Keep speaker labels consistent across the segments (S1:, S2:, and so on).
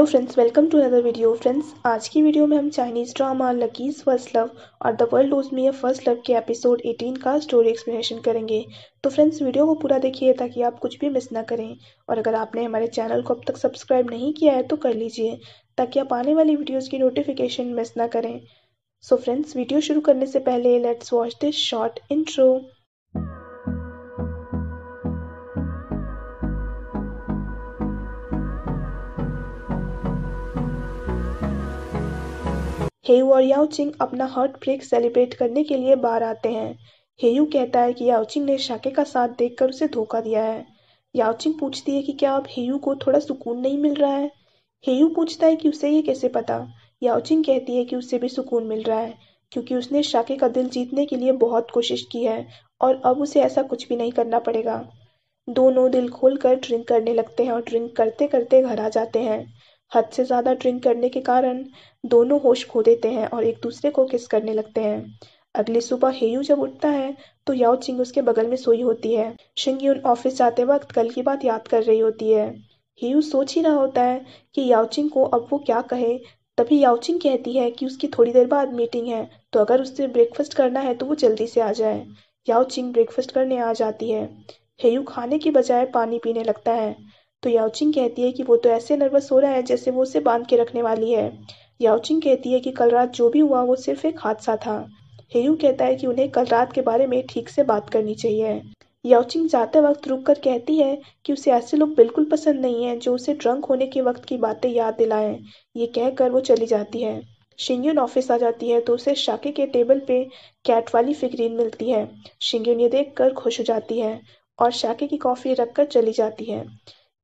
S1: Hello friends welcome to another video friends आज की video में हम Chinese drama Lucky's first love और the world lose me first love के episode 18 का स्टोरी एक्सप्लेनेशन करेंगे तो फ्रेंड्स वीडियो को पूरा देखिए ताकि आप कुछ भी मिस ना करें और अगर आपने हमारे चैनल को अब तक सब्सक्राइब नहीं किया है तो कर लीजिए ताकि आप आने वाली वीडियोज़ की नोटिफिकेशन मिस ना करें सो फ्रेंड्स वीडियो शुरू करने से पहले let's watch this short intro He Yu और याओचिंग अपना ब्रेक सेलिब्रेट करने के लिए बाहर आते हैं। हेयू कहता है कि याओचिंग ने शाके का साथ देकर उसे धोखा दिया है। याओचिंग पूछती है कि क्या अब हेयू को थोड़ा सुकून नहीं मिल रहा है। हेयू पूछता है कि उसे ये कैसे पता। याओचिंग कहती है कि उसे भी सुकून मिल रहा है क्योंकि उसने शाके का दिल जीतने के लिए बहुत कोशिश की है और अब उसे ऐसा कुछ भी नहीं करना पड़ेगा। दोनों दिल खोलकर ड्रिंक करने लगते हैं और ड्रिंक करते करते घर आ जाते हैं। हद से ज्यादा ड्रिंक करने के कारण दोनों होश खो देते हैं और एक दूसरे को किस करने लगते हैं अगली सुबह हेयू जब उठता है तो याओ चिंग उसके बगल में सोई होती है शिंगयून ऑफिस जाते वक्त कल की बात याद कर रही होती है हेयू सोच ही रहा होता है कि याओचिंग को अब वो क्या कहे तभी याओचिंग कहती है कि उसकी थोड़ी देर बाद मीटिंग है तो अगर उससे ब्रेकफास्ट करना है तो वो जल्दी से आ जाए याओचिंग ब्रेकफास्ट करने आ जाती है हेयू खाने की बजाय पानी पीने लगता है तो याओचिंग कहती है कि वो तो ऐसे नर्वस हो रहा है जैसे वो उसे बांध के रखने वाली है याओचिंग कहती है कि कल रात जो भी हुआ वो सिर्फ एक हादसा था हेयू कहता है कि उन्हें कल रात के बारे में ठीक से बात करनी चाहिए याओचिंग जाते वक्त रुक कर कहती है कि उसे ऐसे लोग बिल्कुल पसंद नहीं हैं जो उसे ड्रंक होने के वक्त की बातें याद दिलाएं ये कहकर वो चली जाती है शिंगन ऑफिस आ जाती है तो उसे शाके के टेबल पे कैट वाली फिगरीन मिलती है शिंगन ये देख कर खुश हो जाती है और शाके की कॉफ़ी रख कर चली जाती है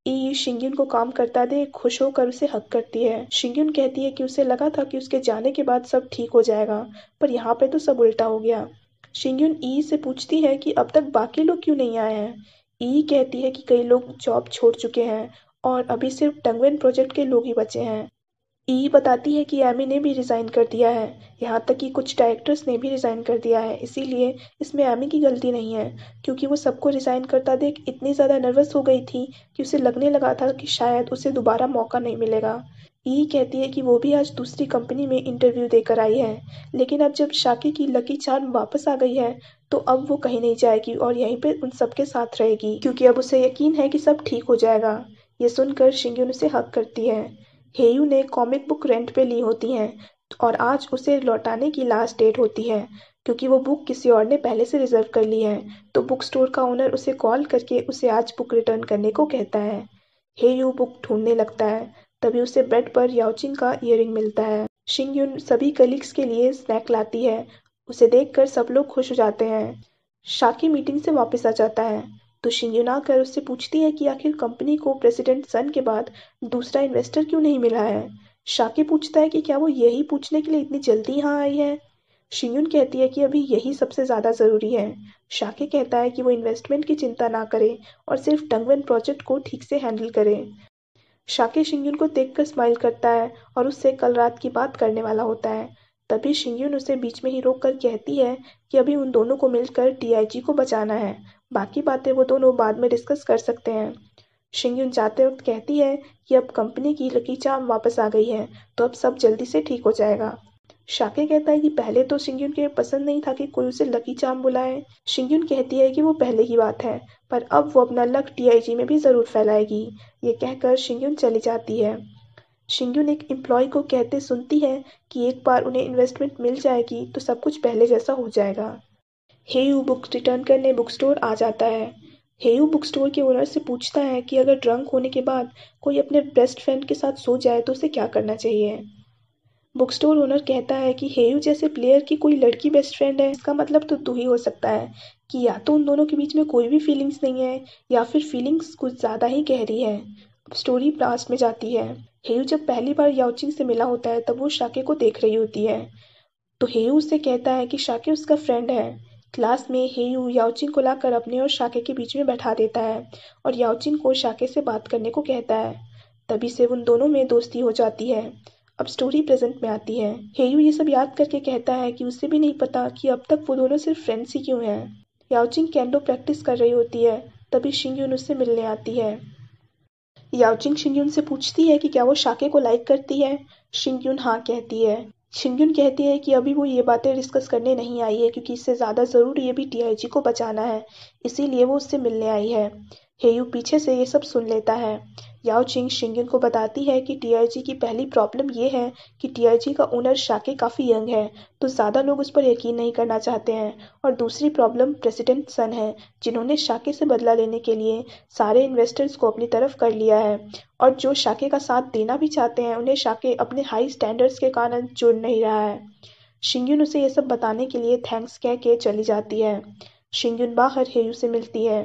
S1: ई शिंगन को काम करता देख खुश होकर उसे हक करती है शिंगन कहती है कि उसे लगा था कि उसके जाने के बाद सब ठीक हो जाएगा पर यहाँ पे तो सब उल्टा हो गया शिंगुन ई से पूछती है कि अब तक बाकी लोग क्यों नहीं आए हैं ई कहती है कि कई लोग जॉब छोड़ चुके हैं और अभी सिर्फ टंगवेन प्रोजेक्ट के लोग ही बचे हैं ई बताती है कि एमी ने भी रिज़ाइन कर दिया है यहाँ तक कि कुछ डायरेक्टर्स ने भी रिज़ाइन कर दिया है इसीलिए इसमें एमी की गलती नहीं है क्योंकि वो सबको रिज़ाइन करता देख इतनी ज़्यादा नर्वस हो गई थी कि उसे लगने लगा था कि शायद उसे दोबारा मौका नहीं मिलेगा ई कहती है कि वो भी आज दूसरी कंपनी में इंटरव्यू देकर आई है लेकिन अब जब शाकी की लकी चार वापस आ गई है तो अब वो कहीं नहीं जाएगी और यहीं पर उन सबके साथ रहेगी क्योंकि अब उसे यकीन है कि सब ठीक हो जाएगा ये सुनकर शिंगयुन उसे हक करती है हेयू ने कॉमिक बुक रेंट पे ली होती हैं और आज उसे लौटाने की लास्ट डेट होती है क्योंकि वो बुक किसी और ने पहले से रिजर्व कर ली है तो बुक स्टोर का ओनर उसे कॉल करके उसे आज बुक रिटर्न करने को कहता है हेयू बुक ढूंढने लगता है तभी उसे बेड पर याउचिंग का इयर मिलता है शिंग यून सभी कलीग्स के लिए स्नैक लाती है उसे देखकर सब लोग खुश हो जाते हैं शाकी मीटिंग से वापस आ जाता है तो कर उससे पूछती है कि आखिर कंपनी को प्रेसिडेंट सन के बाद दूसरा इन्वेस्टर क्यों नहीं मिला है शाके पूछता है कि क्या वो यही पूछने के लिए इतनी जल्दी यहाँ आई है शिंगुन कहती है कि अभी यही सबसे ज़्यादा ज़रूरी है शाके कहता है कि वो इन्वेस्टमेंट की चिंता ना करे और सिर्फ टंगवन प्रोजेक्ट को ठीक से हैंडल करे शाके शिंगुन को देखकर स्माइल करता है और उससे कल रात की बात करने वाला होता है तभी शिंगून उसे बीच में ही रोक कर कहती है कि अभी उन दोनों को मिलकर टीआईजी को बचाना है बाकी बातें वो दोनों बाद में डिस्कस कर सकते हैं शिंगयून जाते वक्त कहती है कि अब कंपनी की लकी चाम वापस आ गई है तो अब सब जल्दी से ठीक हो जाएगा शाके कहता है कि पहले तो शिंगयून के पसंद नहीं था कि कोई उसे लकी चाम बुलाए शिंगयून कहती है कि वो पहले की बात है पर अब वो अपना लक टीआईजी में भी जरूर फैलाएगी ये कहकर शिंगयून चली जाती है एक एम्प्लॉय को कहते सुनती है कि एक बार उन्हें इन्वेस्टमेंट मिल जाएगी तो सब कुछ पहले जैसा हो जाएगा हेयू बुक रिटर्न करने बुक स्टोर आ जाता है हेयू बुक स्टोर के ओनर से पूछता है कि अगर ड्रंक होने के बाद कोई अपने बेस्ट फ्रेंड के साथ सो जाए तो उसे क्या करना चाहिए बुक स्टोर ओनर कहता है कि हेयू जैसे प्लेयर की कोई लड़की बेस्ट फ्रेंड है इसका मतलब तो तू ही हो सकता है कि या तो उन दोनों के बीच में कोई भी फीलिंग्स नहीं है या फिर फीलिंग्स कुछ ज़्यादा ही गहरी है अब स्टोरी ब्लास्ट में जाती है हेयू जब पहली बार याओचिंग से मिला होता है तब वो शाके को देख रही होती है तो हेयू उससे कहता है कि शाके उसका फ्रेंड है क्लास में हेयू याओचिन को लाकर अपने और शाके के बीच में बैठा देता है और याओचिन को शाके से बात करने को कहता है तभी से उन दोनों में दोस्ती हो जाती है अब स्टोरी प्रेजेंट में आती है हेयू ये सब याद करके कहता है कि उसे भी नहीं पता कि अब तक वो दोनों सिर्फ फ्रेंड्स ही क्यों हैं याओचिंग कैंडो प्रैक्टिस कर रही होती है तभी शिंग उससे मिलने आती है याओजिंग शिनयुन से पूछती है कि क्या वो शाके को लाइक करती है शिंगयुन हाँ कहती है शिंगयुन कहती है कि अभी वो ये बातें डिस्कस करने नहीं आई है क्योंकि इससे ज़्यादा ज़रूर ये भी टीआईजी को बचाना है इसीलिए वो उससे मिलने आई है हेयू पीछे से ये सब सुन लेता है चिंग शिंगन को बताती है कि टीआईजी की पहली प्रॉब्लम ये है कि टीआईजी का ओनर शाके काफ़ी यंग है तो ज़्यादा लोग उस पर यकीन नहीं करना चाहते हैं और दूसरी प्रॉब्लम प्रेसिडेंट सन है जिन्होंने शाके से बदला लेने के लिए सारे इन्वेस्टर्स को अपनी तरफ कर लिया है और जो शाके का साथ देना भी चाहते हैं उन्हें शाके अपने हाई स्टैंडर्ड्स के कारण जुड़ नहीं रहा है शिंगुन उसे ये सब बताने के लिए थैंक्स कह के चली जाती है शिंगयुन बाहर हेयू से मिलती है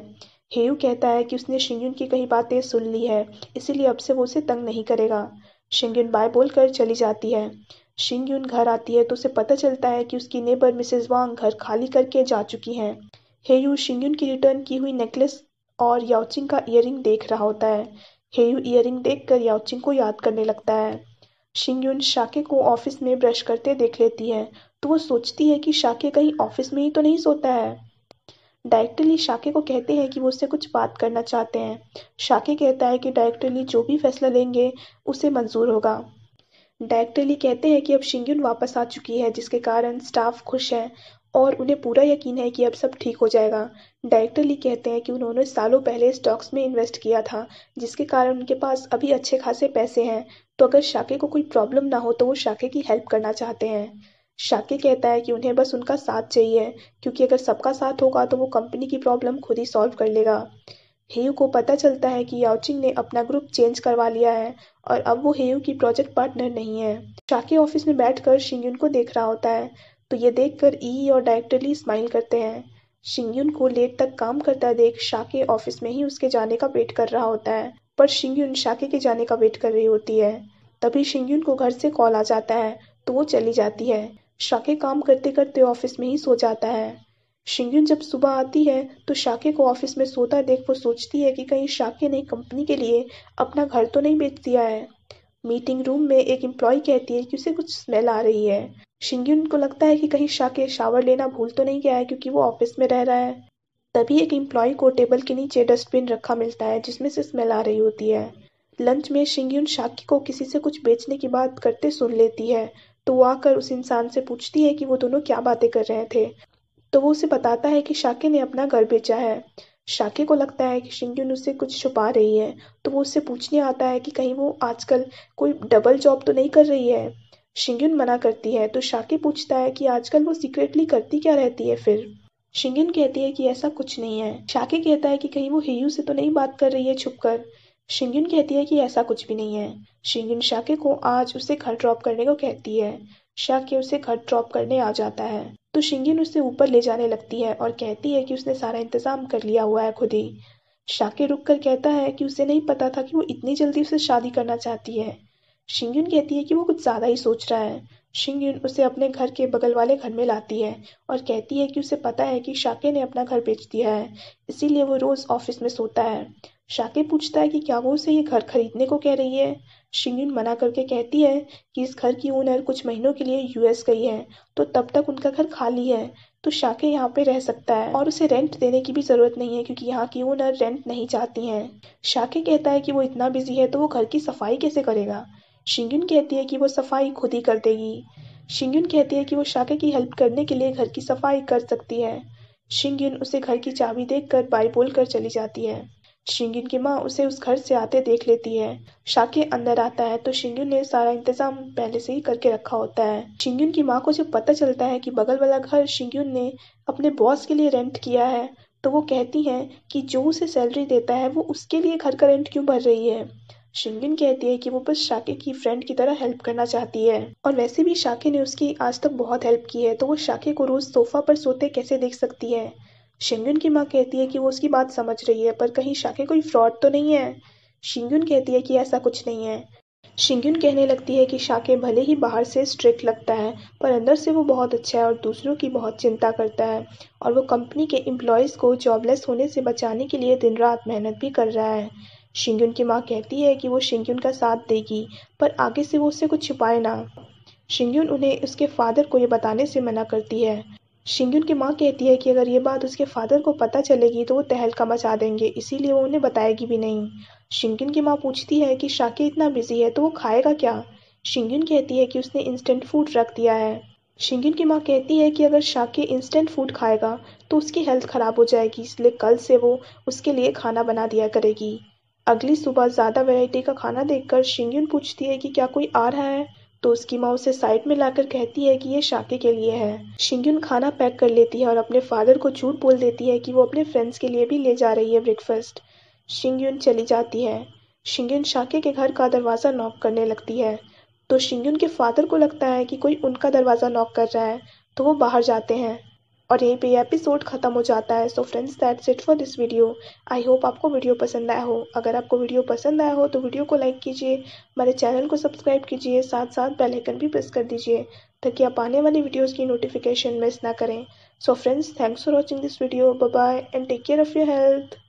S1: हेयू कहता है कि उसने शिंगुन की कही बातें सुन ली है इसीलिए अब से वो उसे तंग नहीं करेगा शिंगयुन बाय बोलकर चली जाती है शिंगयुन घर आती है तो उसे पता चलता है कि उसकी नेबर मिसेज वांग घर खाली करके जा चुकी हैं हेयू शिंगयुन की रिटर्न की हुई नेकलेस और याउचिंग का ईयरिंग देख रहा होता है हेयू देख कर याउचिंग को याद करने लगता है शिंगयुन शाके को ऑफिस में ब्रश करते देख लेती है तो वो सोचती है कि शाके कहीं ऑफिस में ही तो नहीं सोता है डायरेक्टली शाके को कहते हैं कि वो उससे कुछ बात करना चाहते हैं। शाके कहता है कि डायरेक्टली जो भी फैसला लेंगे, उसे मंजूर होगा। डायरेक्टली कहते हैं कि अब शिंगुन वापस आ चुकी है, जिसके कारण स्टाफ खुश है और उन्हें पूरा यकीन है कि अब सब ठीक हो जाएगा। डायरेक्टली कहते हैं कि उन्होंने सालों पहले स्टॉक्स में इन्वेस्ट किया था, जिसके कारण उनके पास अभी अच्छे खासे पैसे हैं, तो अगर शाके को कोई प्रॉब्लम ना हो तो वो शाके की हेल्प करना चाहते हैं। शाकी कहता है कि उन्हें बस उनका साथ चाहिए क्योंकि अगर सबका साथ होगा तो वो कंपनी की प्रॉब्लम खुद ही सॉल्व कर लेगा हेयू को पता चलता है कि याओचिंग ने अपना ग्रुप चेंज करवा लिया है और अब वो हेयू की प्रोजेक्ट पार्टनर नहीं है शाकी ऑफिस में बैठकर शिंगयुन को देख रहा होता है तो ये देखकर ई और डायरेक्टरली स्माइल करते हैं शिंगयुन को लेट तक काम करता देख शाके ऑफिस में ही उसके जाने का वेट कर रहा होता है पर शिंगयुन शाके के जाने का वेट कर रही होती है तभी शिंगयुन को घर से कॉल आ जाता है तो वो चली जाती है शाके काम करते करते ऑफिस में ही सो जाता है शिंगन जब सुबह आती है तो शाके को ऑफिस में सोता देख वो सोचती है कि कहीं शाके ने कंपनी के लिए अपना घर तो नहीं बेच दिया है मीटिंग रूम में एक एम्प्लॉय कहती है कि उसे कुछ स्मेल आ रही है शिंगन को लगता है कि कहीं शाके शावर लेना भूल तो नहीं गया है क्योंकि वो ऑफिस में रह रहा है तभी एक एम्प्लॉय को टेबल के नीचे डस्टबिन रखा मिलता है जिसमें से स्मेल आ रही होती है लंच में शिंगयुन शाकी को किसी से कुछ बेचने की बात करते सुन लेती है तो वो आकर उस इंसान से पूछती है कि वो दोनों क्या बातें कर रहे थे तो वो उसे बताता है कि शाके ने अपना घर बेचा है शाके को लगता है कि शिंगयुन उसे कुछ छुपा रही है तो वो उससे पूछने आता है कि कहीं वो आजकल कोई डबल जॉब तो नहीं कर रही है शिंगयुन मना करती है तो शाके पूछता है कि आजकल वो सीक्रेटली करती क्या रहती है फिर शिंगन कहती है कि ऐसा कुछ नहीं है शाके कहता है कि कहीं वो हेयू से तो नहीं बात कर रही है छुपकर शिंगन कहती है कि ऐसा कुछ भी नहीं है। शिंगिन शाके को आज उसे घर ड्रॉप करने को कहती है। शाके उसे घर ड्रॉप करने आ जाता है, तो शिंगिन उसे ऊपर ले जाने लगती है और कहती है कि उसने सारा इंतजाम कर लिया हुआ है खुद ही। शाके रुक कर कहता है कि उसे नहीं पता था कि वो इतनी जल्दी उसे शादी करना चाहती है। शिंगन कहती है कि वो कुछ ज़्यादा ही सोच रहा है। शिंगन उसे अपने घर के बगल वाले घर में लाती है और कहती है कि उसे पता है कि शाके ने अपना घर बेच दिया है, इसीलिए वो रोज़ ऑफिस में सोता है। शाके पूछता है कि क्या वो उसे ये घर खरीदने को कह रही है शिरीन मना करके कहती है कि इस घर की ओनर कुछ महीनों के लिए यूएस गई है तो तब तक उनका घर खाली है तो शाके यहाँ पे रह सकता है और उसे रेंट देने की भी ज़रूरत नहीं है क्योंकि यहाँ की ओनर रेंट नहीं चाहती है शाके कहता है कि वो इतना बिजी है तो वो घर की सफाई कैसे करेगा शिंगन कहती है कि वो सफाई खुद ही कर देगी शिंगन कहती है कि वो शाके की हेल्प करने के लिए घर की सफाई कर सकती है शिंगन उसे घर की चाबी कर बाय बोल कर चली जाती है शिंगिन की माँ उसे उस घर से आते देख लेती है। शाके अंदर आता है तो शिंगिन ने सारा इंतजाम पहले से ही करके रखा होता है। शिंगिन की माँ को जब पता चलता है कि बगल वाला घर शिंगिन ने अपने बॉस के लिए रेंट किया है तो वो कहती है कि जो उसे सैलरी देता है वो उसके लिए घर का रेंट क्यों भर रही है। शिंगिन कहती है कि वो बस शाके की फ्रेंड की तरह हेल्प करना चाहती है और वैसे भी शाके ने उसकी आज तक बहुत हेल्प की है तो वो शाके को रोज सोफा पर सोते कैसे देख सकती है शिंगुन की माँ कहती है कि वो उसकी बात समझ रही है, पर कहीं शाखे कोई फ्रॉड तो नहीं है? शिंगुन कहती है कि ऐसा कुछ नहीं है। शिंगुन कहने लगती है कि शाखे भले ही बाहर से स्ट्रिक्ट लगता है, पर अंदर से वो बहुत अच्छा है और दूसरों की बहुत चिंता करता है और वो कंपनी के एम्प्लॉयज को जॉबलेस होने से बचाने के लिए दिन-रात मेहनत भी कर रहा है। शिंगुन की माँ कहती है कि वो शिंगुन का साथ देगी, पर आगे से वो उससे कुछ छुपाए ना। शिंगुन उन्हें उसके फादर को ये बताने से मना करती है। शिंगुन की माँ कहती है कि अगर ये बात उसके फादर को पता चलेगी तो वो तहलका मचा देंगे, इसीलिए वो उन्हें बताएगी भी नहीं। शिंगुन की माँ पूछती है कि शाके इतना बिजी है तो वो खाएगा क्या? शिंगुन कहती है कि उसने इंस्टेंट फूड रख दिया है। शिंगुन की माँ कहती है कि अगर शाके इंस्टेंट फूड खाएगा तो उसकी हेल्थ खराब हो जाएगी, इसलिए कल से वो उसके लिए खाना बना दिया करेगी। अगली सुबह ज्यादा वैरायटी का खाना देखकर शिंगुन पूछती है कि क्या कोई आ रहा है? तो उसकी माँ उसे साइड में लाकर कहती है कि ये शाके के लिए है शिंगयुन खाना पैक कर लेती है और अपने फादर को झूठ बोल देती है कि वो अपने फ्रेंड्स के लिए भी ले जा रही है ब्रेकफास्ट शिंगयुन चली जाती है शिंगयुन शाके के घर का दरवाज़ा नॉक करने लगती है तो शिंगयुन के फादर को लगता है कि कोई उनका दरवाज़ा नॉक कर रहा है तो वो बाहर जाते हैं और यहीं पे ये एपिसोड ख़त्म हो जाता है so friends that's it for this video I hope आपको वीडियो पसंद आया हो अगर आपको वीडियो पसंद आया हो तो वीडियो को लाइक कीजिए हमारे चैनल को सब्सक्राइब कीजिए साथ साथ बेल आइकन भी प्रेस कर दीजिए ताकि आप आने वाली वीडियोस की नोटिफिकेशन मिस ना करें so friends thanks for watching this video bye and take care of your health